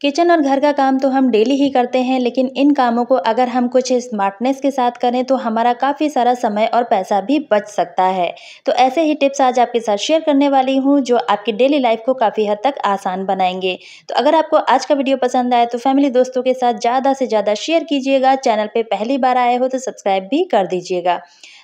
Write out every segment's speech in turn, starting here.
kitchen और घर का काम तो हम डेली ही करते हैं लेकिन इन कामों को अगर हम कुछ स्मार्टनेस के साथ करें तो हमारा काफ़ी सारा समय और पैसा भी बच सकता है तो ऐसे ही टिप्स आज आपके साथ शेयर करने वाली हूँ जो आपकी डेली लाइफ को काफ़ी हद तक आसान बनाएंगे तो अगर आपको आज का वीडियो पसंद आए तो फैमिली दोस्तों के साथ ज़्यादा से ज़्यादा शेयर कीजिएगा चैनल पर पहली बार आए हो तो सब्सक्राइब भी कर दीजिएगा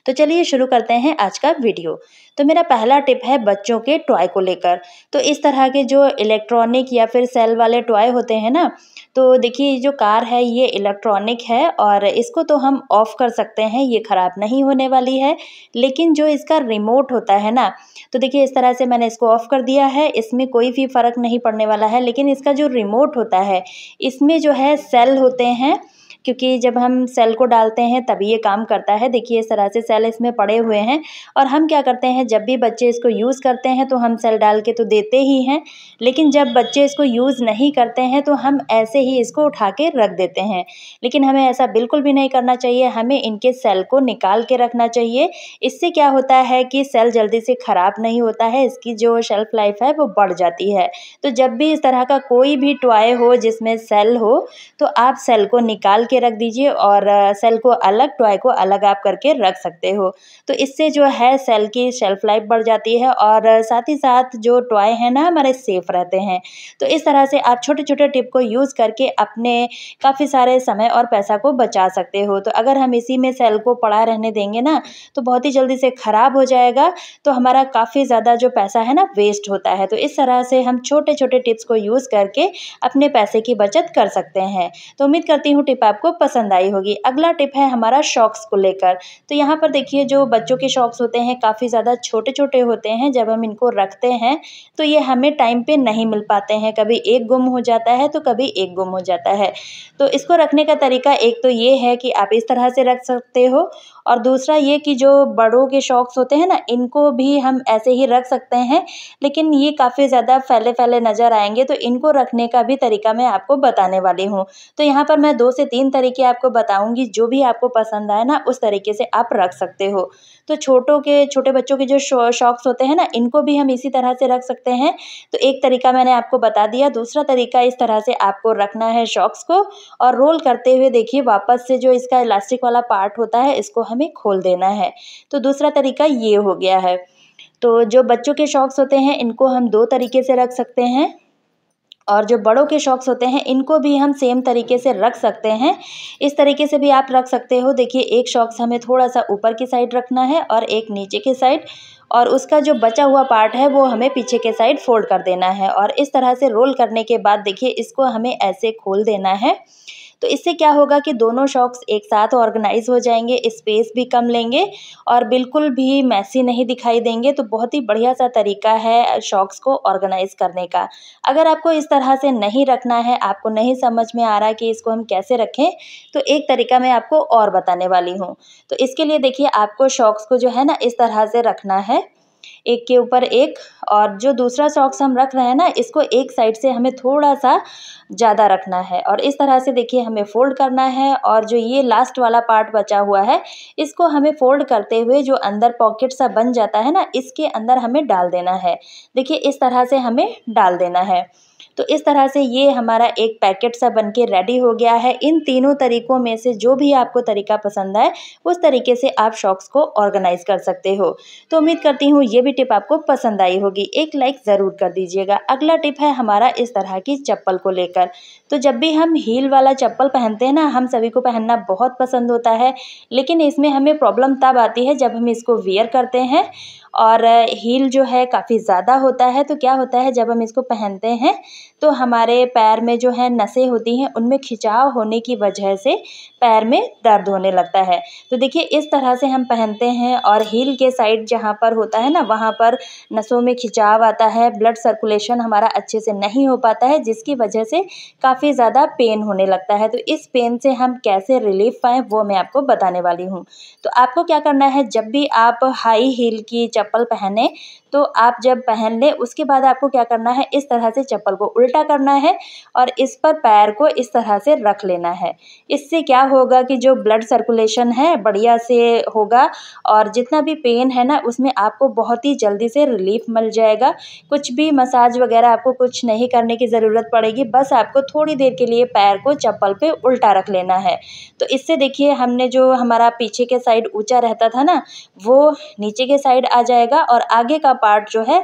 तो चलिए शुरू करते हैं आज का वीडियो तो मेरा पहला टिप है बच्चों के टॉय को लेकर तो इस तरह के जो इलेक्ट्रॉनिक या फिर सेल वाले टॉय होते हैं ना तो देखिए जो कार है ये इलेक्ट्रॉनिक है और इसको तो हम ऑफ़ कर सकते हैं ये ख़राब नहीं होने वाली है लेकिन जो इसका रिमोट होता है ना तो देखिए इस तरह से मैंने इसको ऑफ़ कर दिया है इसमें कोई भी फ़र्क नहीं पड़ने वाला है लेकिन इसका जो रिमोट होता है इसमें जो है सेल होते हैं क्योंकि जब हम सेल को डालते हैं तभी ये काम करता है देखिए इस तरह से सेल इसमें पड़े हुए हैं और हम क्या करते हैं जब भी बच्चे इसको यूज़ करते हैं तो हम सेल डाल के तो देते ही हैं लेकिन जब बच्चे इसको यूज़ नहीं करते हैं तो हम ऐसे ही इसको उठा के रख देते हैं लेकिन हमें ऐसा बिल्कुल भी नहीं करना चाहिए हमें इनके सेल को निकाल के रखना चाहिए इससे क्या होता है कि सेल जल्दी से ख़राब नहीं होता है इसकी जो शेल्फ़ लाइफ है वो बढ़ जाती है तो जब भी इस तरह का कोई भी टॉय हो जिसमें सेल हो तो आप सेल को निकाल के के रख दीजिए और सेल को अलग टॉय को अलग आप करके रख सकते हो तो इससे जो है सेल की शेल्फ लाइफ बढ़ जाती है और साथ ही साथ जो टॉय है ना हमारे सेफ रहते हैं तो इस तरह से आप छोटे छोटे टिप को यूज़ करके अपने काफ़ी सारे समय और पैसा को बचा सकते हो तो अगर हम इसी में सेल को पड़ा रहने देंगे ना तो बहुत ही जल्दी से ख़राब हो जाएगा तो हमारा काफ़ी ज़्यादा जो पैसा है ना वेस्ट होता है तो इस तरह से हम छोटे छोटे टिप्स को यूज़ करके अपने पैसे की बचत कर सकते हैं तो उम्मीद करती हूँ टिप आपको आपको पसंद आई होगी अगला टिप है हमारा शॉक्स को लेकर तो यहाँ पर देखिए जो बच्चों के शॉक्स होते हैं काफ़ी ज़्यादा छोटे छोटे होते हैं जब हम इनको रखते हैं तो ये हमें टाइम पे नहीं मिल पाते हैं कभी एक गुम हो जाता है तो कभी एक गुम हो जाता है तो इसको रखने का तरीका एक तो ये है कि आप इस तरह से रख सकते हो और दूसरा ये कि जो बड़ों के शॉक्स होते हैं ना इनको भी हम ऐसे ही रख सकते हैं लेकिन ये काफ़ी ज़्यादा फैले फैले नज़र आएंगे तो इनको रखने का भी तरीका मैं आपको बताने वाली हूँ तो यहाँ पर मैं दो से तीन तरीके आपको बताऊंगी जो भी आपको पसंद आए ना उस तरीके से आप रख सकते हो तो छोटों के छोटे बच्चों के जो शॉक्स होते हैं ना इनको भी हम इसी तरह से रख सकते हैं तो एक तरीका मैंने आपको बता दिया दूसरा तरीका इस तरह से आपको रखना है शॉक्स को और रोल करते हुए देखिए वापस से जो इसका इलास्टिक वाला पार्ट होता है इसको हमें खोल देना है तो दूसरा तरीका ये हो गया है तो जो बच्चों के शॉक्स होते हैं इनको हम दो तरीके से रख सकते हैं और जो बड़ों के शॉक्स होते हैं इनको भी हम सेम तरीके से रख सकते हैं इस तरीके से भी आप रख सकते हो देखिए एक शॉक्स हमें थोड़ा सा ऊपर की साइड रखना है और एक नीचे की साइड और उसका जो बचा हुआ पार्ट है वो हमें पीछे के साइड फोल्ड कर देना है और इस तरह से रोल करने के बाद देखिए इसको हमें ऐसे खोल देना है तो इससे क्या होगा कि दोनों शॉक्स एक साथ ऑर्गेनाइज हो जाएंगे स्पेस भी कम लेंगे और बिल्कुल भी मैसी नहीं दिखाई देंगे तो बहुत ही बढ़िया सा तरीका है शॉक्स को ऑर्गेनाइज करने का अगर आपको इस तरह से नहीं रखना है आपको नहीं समझ में आ रहा कि इसको हम कैसे रखें तो एक तरीका मैं आपको और बताने वाली हूँ तो इसके लिए देखिए आपको शॉक्स को जो है ना इस तरह से रखना है एक के ऊपर एक और जो दूसरा सॉक्स हम रख रहे हैं ना इसको एक साइड से हमें थोड़ा सा ज़्यादा रखना है और इस तरह से देखिए हमें फ़ोल्ड करना है और जो ये लास्ट वाला पार्ट बचा हुआ है इसको हमें फ़ोल्ड करते हुए जो अंदर पॉकेट सा बन जाता है ना इसके अंदर हमें डाल देना है देखिए इस तरह से हमें डाल देना है तो इस तरह से ये हमारा एक पैकेट सा बन के रेडी हो गया है इन तीनों तरीक़ों में से जो भी आपको तरीका पसंद आए उस तरीके से आप शॉक्स को ऑर्गेनाइज़ कर सकते हो तो उम्मीद करती हूँ ये भी टिप आपको पसंद आई होगी एक लाइक ज़रूर कर दीजिएगा अगला टिप है हमारा इस तरह की चप्पल को लेकर तो जब भी हम हील वाला चप्पल पहनते हैं ना हम सभी को पहनना बहुत पसंद होता है लेकिन इसमें हमें प्रॉब्लम तब आती है जब हम इसको वेयर करते हैं और हील जो है काफ़ी ज़्यादा होता है तो क्या होता है जब हम इसको पहनते हैं तो हमारे पैर में जो है नसें होती हैं उनमें खिंचाव होने की वजह से पैर में दर्द होने लगता है तो देखिए इस तरह से हम पहनते हैं और हील के साइड जहाँ पर होता है ना वहाँ पर नसों में खिंचाव आता है ब्लड सर्कुलेशन हमारा अच्छे से नहीं हो पाता है जिसकी वजह से काफ़ी ज़्यादा पेन होने लगता है तो इस पेन से हम कैसे रिलीफ पाएँ वो मैं आपको बताने वाली हूँ तो आपको क्या करना है जब भी आप हाई हील की चप्पल पहने तो आप जब पहन लें उसके बाद आपको क्या करना है इस तरह से चप्पल को उल्टा करना है और इस पर पैर को इस तरह से रख लेना है इससे क्या होगा कि जो ब्लड सर्कुलेशन है बढ़िया से होगा और जितना भी पेन है ना उसमें आपको बहुत ही जल्दी से रिलीफ मिल जाएगा कुछ भी मसाज वगैरह आपको कुछ नहीं करने की ज़रूरत पड़ेगी बस आपको थोड़ी देर के लिए पैर को चप्पल पर उल्टा रख लेना है तो इससे देखिए हमने जो हमारा पीछे के साइड ऊँचा रहता था ना वो नीचे के साइड आ जाए जाएगा और आगे का पार्ट जो है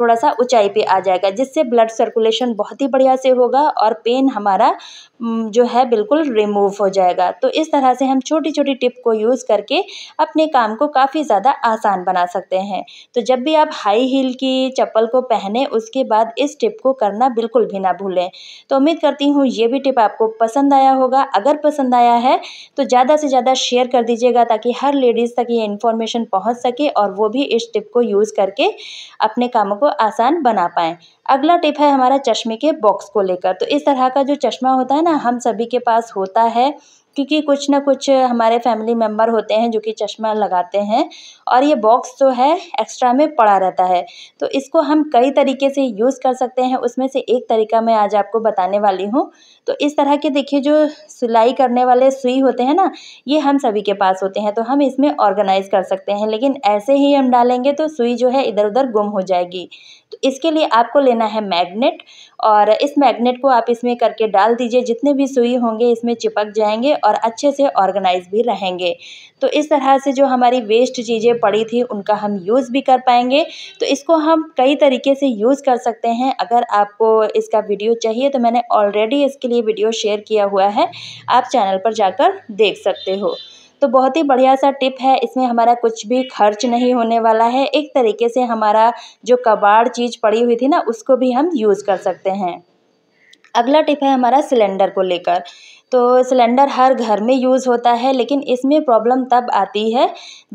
थोड़ा सा ऊंचाई पे आ जाएगा जिससे ब्लड सर्कुलेशन बहुत ही बढ़िया से होगा और पेन हमारा जो है बिल्कुल रिमूव हो जाएगा तो इस तरह से हम छोटी छोटी टिप को यूज़ करके अपने काम को काफ़ी ज़्यादा आसान बना सकते हैं तो जब भी आप हाई हील की चप्पल को पहने उसके बाद इस टिप को करना बिल्कुल भी ना भूलें तो उम्मीद करती हूँ ये भी टिप आपको पसंद आया होगा अगर पसंद आया है तो ज़्यादा से ज़्यादा शेयर कर दीजिएगा ताकि हर लेडीज़ तक ये इन्फॉर्मेशन पहुँच सके और वो भी इस टिप को यूज़ करके अपने कामों को आसान बना पाएँ अगला टिप है हमारा चश्मे के बॉक्स को लेकर तो इस तरह का जो चश्मा होता है ना हम सभी के पास होता है क्योंकि कुछ ना कुछ हमारे फैमिली मेम्बर होते हैं जो कि चश्मा लगाते हैं और ये बॉक्स जो है एक्स्ट्रा में पड़ा रहता है तो इसको हम कई तरीके से यूज़ कर सकते हैं उसमें से एक तरीका मैं आज आपको बताने वाली हूँ तो इस तरह के देखिए जो सिलाई करने वाले सुई होते हैं ना ये हम सभी के पास होते हैं तो हम इसमें ऑर्गेनाइज़ कर सकते हैं लेकिन ऐसे ही हम डालेंगे तो सुई जो है इधर उधर गुम हो जाएगी इसके लिए आपको लेना है मैग्नेट और इस मैग्नेट को आप इसमें करके डाल दीजिए जितने भी सुई होंगे इसमें चिपक जाएंगे और अच्छे से ऑर्गेनाइज भी रहेंगे तो इस तरह से जो हमारी वेस्ट चीज़ें पड़ी थी उनका हम यूज़ भी कर पाएंगे तो इसको हम कई तरीके से यूज़ कर सकते हैं अगर आपको इसका वीडियो चाहिए तो मैंने ऑलरेडी इसके लिए वीडियो शेयर किया हुआ है आप चैनल पर जाकर देख सकते हो तो बहुत ही बढ़िया सा टिप है इसमें हमारा कुछ भी खर्च नहीं होने वाला है एक तरीके से हमारा जो कबाड़ चीज़ पड़ी हुई थी ना उसको भी हम यूज़ कर सकते हैं अगला टिप है हमारा सिलेंडर को लेकर तो सिलेंडर हर घर में यूज़ होता है लेकिन इसमें प्रॉब्लम तब आती है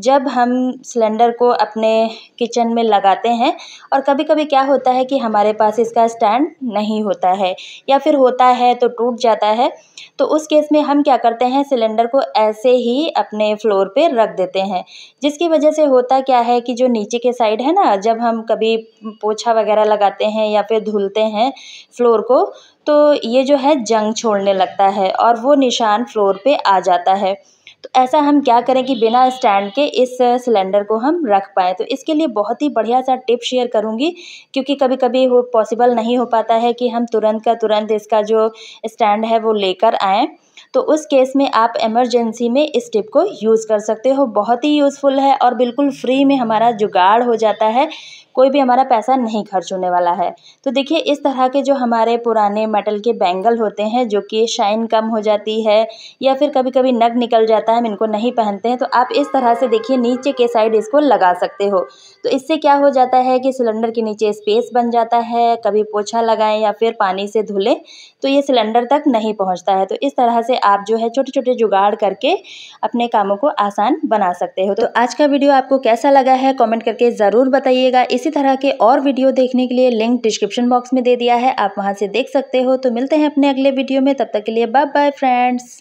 जब हम सिलेंडर को अपने किचन में लगाते हैं और कभी कभी क्या होता है कि हमारे पास इसका स्टैंड नहीं होता है या फिर होता है तो टूट जाता है तो उस केस में हम क्या करते हैं सिलेंडर को ऐसे ही अपने फ्लोर पे रख देते हैं जिसकी वजह से होता क्या है कि जो नीचे के साइड है ना जब हम कभी पोछा वगैरह लगाते हैं या फिर धुलते हैं फ्लोर को तो ये जो है जंग छोड़ने लगता है और वो निशान फ्लोर पे आ जाता है तो ऐसा हम क्या करें कि बिना स्टैंड के इस सिलेंडर को हम रख पाएँ तो इसके लिए बहुत ही बढ़िया सा टिप शेयर करूंगी क्योंकि कभी कभी वो पॉसिबल नहीं हो पाता है कि हम तुरंत का तुरंत इसका जो स्टैंड है वो लेकर आएँ तो उस केस में आप इमरजेंसी में इस टिप को यूज़ कर सकते हो बहुत ही यूज़फुल है और बिल्कुल फ्री में हमारा जुगाड़ हो जाता है कोई भी हमारा पैसा नहीं खर्च होने वाला है तो देखिए इस तरह के जो हमारे पुराने मेटल के बैंगल होते हैं जो कि शाइन कम हो जाती है या फिर कभी कभी नग निकल जाता है हम इनको नहीं पहनते हैं तो आप इस तरह से देखिए नीचे के साइड इसको लगा सकते हो तो इससे क्या हो जाता है कि सिलेंडर के नीचे स्पेस बन जाता है कभी पोछा लगाएं या फिर पानी से धुलें तो ये सिलेंडर तक नहीं पहुँचता है तो इस तरह से आप जो है छोटे छोटे जुगाड़ करके अपने कामों को आसान बना सकते हो तो आज का वीडियो आपको कैसा लगा है कॉमेंट करके ज़रूर बताइएगा इसी इसी तरह के और वीडियो देखने के लिए लिंक डिस्क्रिप्शन बॉक्स में दे दिया है आप वहाँ से देख सकते हो तो मिलते हैं अपने अगले वीडियो में तब तक के लिए बाय बाय फ्रेंड्स